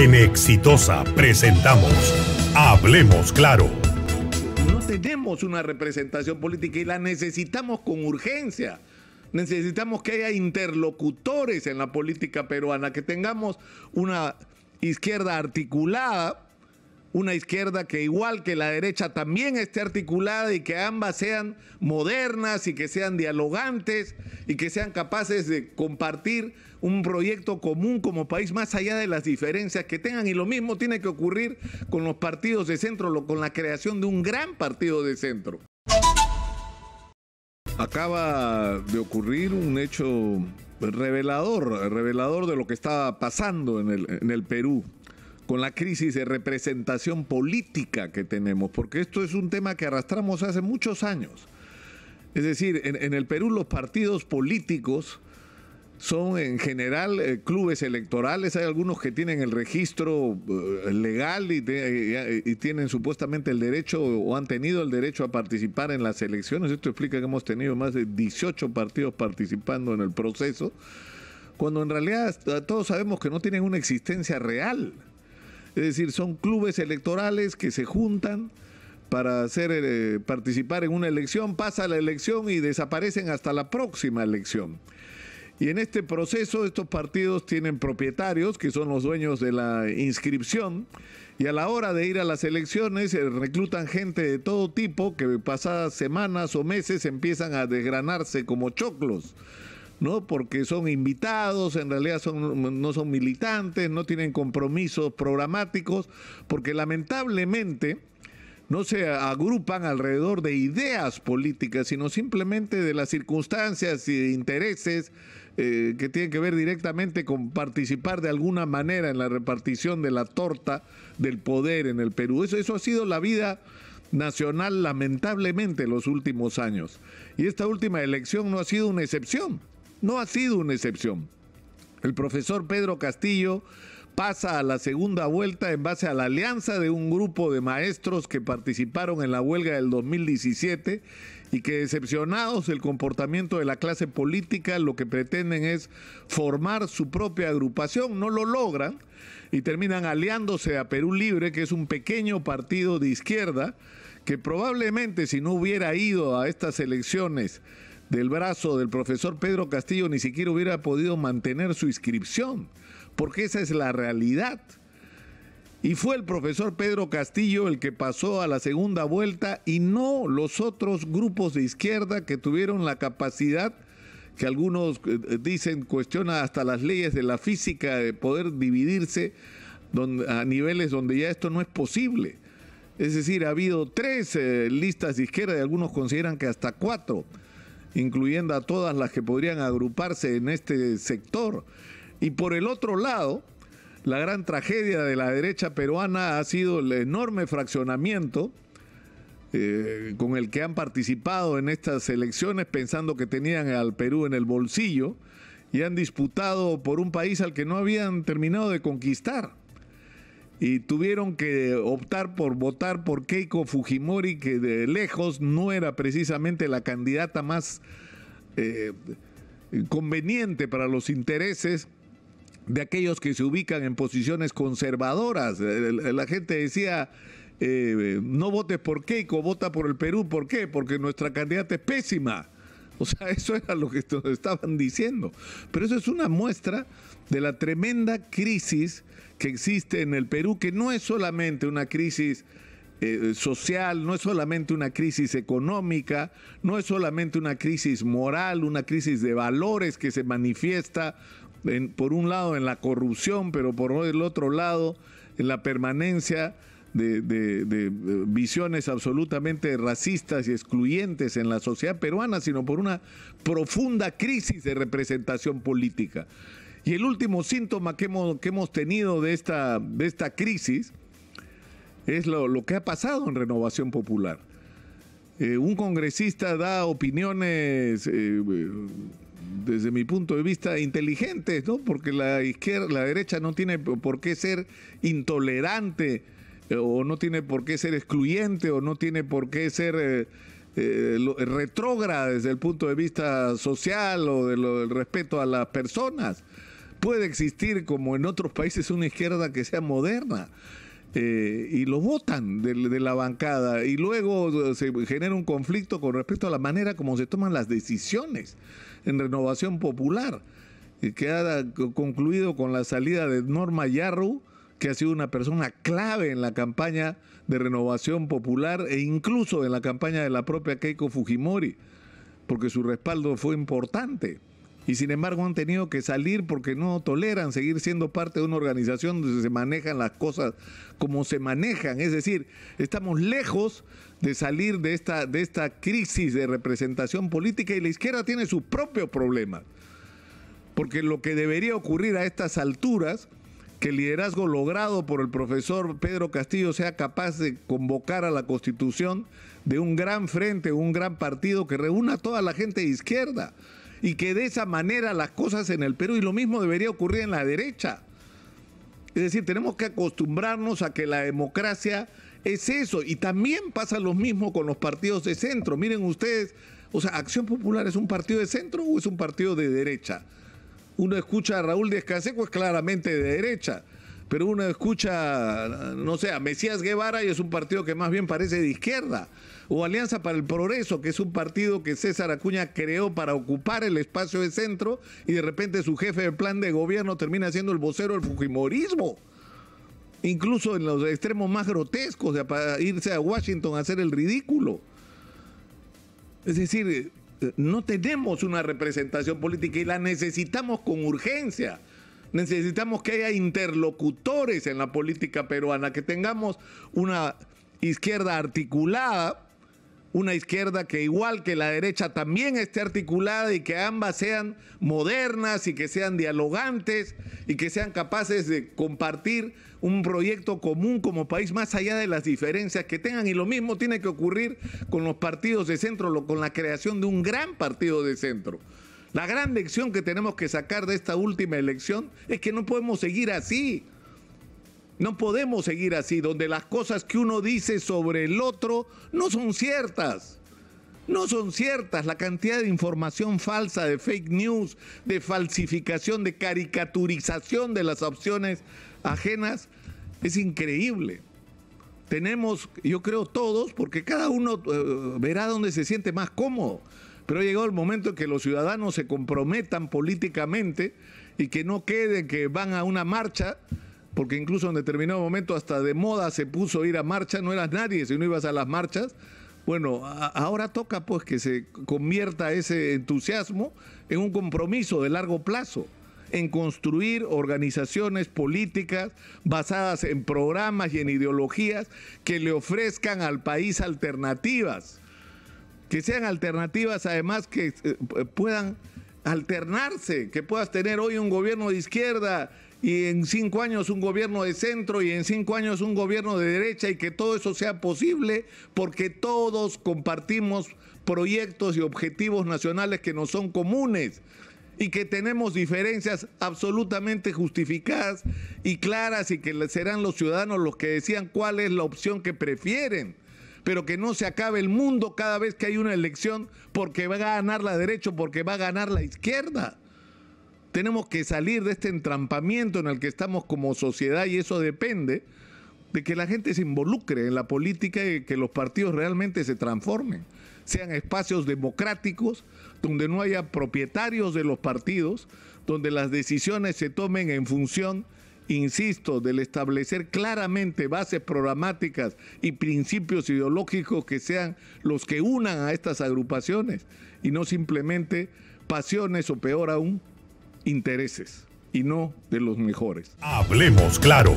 En Exitosa presentamos Hablemos Claro. No tenemos una representación política y la necesitamos con urgencia. Necesitamos que haya interlocutores en la política peruana, que tengamos una izquierda articulada una izquierda que igual que la derecha también esté articulada y que ambas sean modernas y que sean dialogantes y que sean capaces de compartir un proyecto común como país más allá de las diferencias que tengan. Y lo mismo tiene que ocurrir con los partidos de centro, con la creación de un gran partido de centro. Acaba de ocurrir un hecho revelador, revelador de lo que está pasando en el, en el Perú con la crisis de representación política que tenemos, porque esto es un tema que arrastramos hace muchos años. Es decir, en, el Perú los partidos políticos son en general eh, clubes electorales, hay algunos que tienen el registro eh, legal y, y, tienen supuestamente el derecho o han tenido el derecho a participar en las elecciones, esto explica que hemos tenido más de 18 partidos participando en el proceso, cuando en realidad todos sabemos que no tienen una existencia real. Es decir, son clubes electorales que se juntan para hacer eh, participar en una elección, pasa la elección y desaparecen hasta la próxima elección. Y en este proceso estos partidos tienen propietarios que son los dueños de la inscripción y a la hora de ir a las elecciones eh, reclutan gente de todo tipo que pasadas semanas o meses empiezan a desgranarse como choclos. ¿no? Porque son invitados, en realidad son, no son militantes, no tienen compromisos programáticos, porque lamentablemente no se agrupan alrededor de ideas políticas, sino simplemente de las circunstancias y intereses eh, que tienen que ver directamente con participar de alguna manera en la repartición de la torta del poder en el Perú. Eso, eso ha sido la vida nacional lamentablemente los últimos años. Y esta última elección no ha sido una excepción no ha sido una excepción. El profesor Pedro Castillo pasa a la segunda vuelta en base a la alianza de un grupo de maestros que participaron en la huelga del 2017 y que decepcionados el comportamiento de la clase política lo que pretenden es formar su propia agrupación, no lo logran y terminan aliándose a Perú Libre, que es un pequeño partido de izquierda que probablemente si no hubiera ido a estas elecciones del brazo del profesor Pedro Castillo ni siquiera hubiera podido mantener su inscripción, porque esa es la realidad. Y fue el profesor Pedro Castillo el que pasó a la segunda vuelta y no los otros grupos de izquierda que tuvieron la capacidad que algunos eh, eh, dicen cuestiona hasta las leyes de la física de poder dividirse a niveles donde ya esto no es posible. Es decir, ha habido tres eh, listas de izquierda y algunos consideran que hasta cuatro incluyendo a todas las que podrían agruparse en este sector. Y por el otro lado, la gran tragedia de la derecha peruana ha sido el enorme fraccionamiento eh, con el que han participado en estas elecciones pensando que tenían al Perú en el bolsillo y han disputado por un país al que no habían terminado de conquistar y tuvieron que optar por votar por Keiko Fujimori, que de lejos no era precisamente la candidata más eh, conveniente para los intereses de aquellos que se ubican en posiciones conservadoras. Eh, la gente decía, eh, no votes por Keiko, vota por el Perú. ¿Por qué? Porque nuestra candidata es pésima. O sea, eso era lo que estaban diciendo. Pero eso es una muestra de la tremenda crisis que existe en el Perú, que no es solamente una crisis eh, social, no es solamente una crisis económica, no es solamente una crisis moral, una crisis de valores que se manifiesta por un lado en la corrupción, pero por el otro lado en la permanencia de, eh, visiones absolutamente racistas y excluyentes en la sociedad peruana, sino por una profunda crisis de representación política. Y el último síntoma que hemos, que hemos tenido de esta, de esta crisis es lo, que ha pasado en Renovación Popular. Eh, un congresista da opiniones... Eh, desde mi punto de vista, inteligentes, ¿no? Porque la izquierda, la derecha no tiene por qué ser intolerante o no tiene por qué ser excluyente o no tiene por qué ser eh, eh retrógrada desde el punto de vista social o del respeto a las personas. Puede existir, como en otros países, una izquierda que sea moderna. Eh, y lo votan de, la bancada y luego eh, se genera un conflicto con respecto a la manera como se toman las decisiones en renovación popular, que ha concluido con la salida de Norma Yarru que ha sido una persona clave en la campaña de renovación popular e incluso en la campaña de la propia Keiko Fujimori, porque su respaldo fue importante. Y sin embargo han tenido que salir porque no toleran seguir siendo parte de una organización donde se manejan las cosas como se manejan. Es decir, estamos lejos de salir de esta, de esta crisis de representación política y la izquierda tiene su propio problema... Porque lo que debería ocurrir a estas alturas que el liderazgo logrado por el profesor Pedro Castillo sea capaz de convocar a la constitución de un gran frente, un gran partido que reúna a toda la gente de izquierda y que de esa manera las cosas en el Perú y lo mismo debería ocurrir en la derecha. Es decir, tenemos que acostumbrarnos a que la democracia es eso y también pasa lo mismo con los partidos de centro. Miren ustedes, o sea, Acción Popular es un partido de centro o es un partido de derecha? uno escucha a Raúl Descaseco, es claramente de derecha. Pero uno escucha, no sé, a Mesías Guevara y es un partido que más bien parece de izquierda. O Alianza para el Progreso, que es un partido que César Acuña creó para ocupar el espacio de centro y de repente su jefe de plan de gobierno termina siendo el vocero del Fujimorismo incluso en los extremos más grotescos, de irse a Washington a hacer el ridículo. Es decir, no tenemos una representación política y la necesitamos con urgencia. Necesitamos que haya interlocutores en la política peruana, que tengamos una izquierda articulada una izquierda que igual que la derecha también esté articulada y que ambas sean modernas y que sean dialogantes y que sean capaces de compartir un proyecto común como país más allá de las diferencias que tengan. Y lo mismo tiene que ocurrir con los partidos de centro, con la creación de un gran partido de centro. La gran lección que tenemos que sacar de esta última elección es que no podemos seguir así. No podemos seguir así, donde las cosas que uno dice sobre el otro no son ciertas. No son ciertas la cantidad de información falsa, de fake news, de falsificación, de caricaturización de las opciones ajenas. Es increíble. Tenemos, yo creo todos, porque cada uno eh, verá dónde se siente más cómodo. Pero ha llegado el momento en que los ciudadanos se comprometan políticamente y que no quede que van a una marcha porque incluso en determinado momento hasta de moda se puso ir a marcha, no eras nadie si no ibas a las marchas. Bueno, ahora toca pues que se convierta ese entusiasmo en un compromiso de largo plazo, en construir organizaciones políticas basadas en programas y en ideologías que le ofrezcan al país alternativas, que sean alternativas además que eh, puedan alternarse, que puedas tener hoy un gobierno de izquierda y en cinco años un gobierno de centro y en cinco años un gobierno de derecha y que todo eso sea posible porque todos compartimos proyectos y objetivos nacionales que nos son comunes y que tenemos diferencias absolutamente justificadas y claras y que serán los ciudadanos los que decían cuál es la opción que prefieren pero que no se acabe el mundo cada vez que hay una elección porque va a ganar la derecha o porque va a ganar la izquierda. Tenemos que salir de este entrampamiento en el que estamos como sociedad y eso depende de que la gente se involucre en la política y que los partidos realmente se transformen, sean espacios democráticos donde no haya propietarios de los partidos, donde las decisiones se tomen en función, insisto, del establecer claramente bases programáticas y principios ideológicos que sean los que unan a estas agrupaciones y no simplemente pasiones o peor aún, intereses y no de los mejores. Hablemos claro.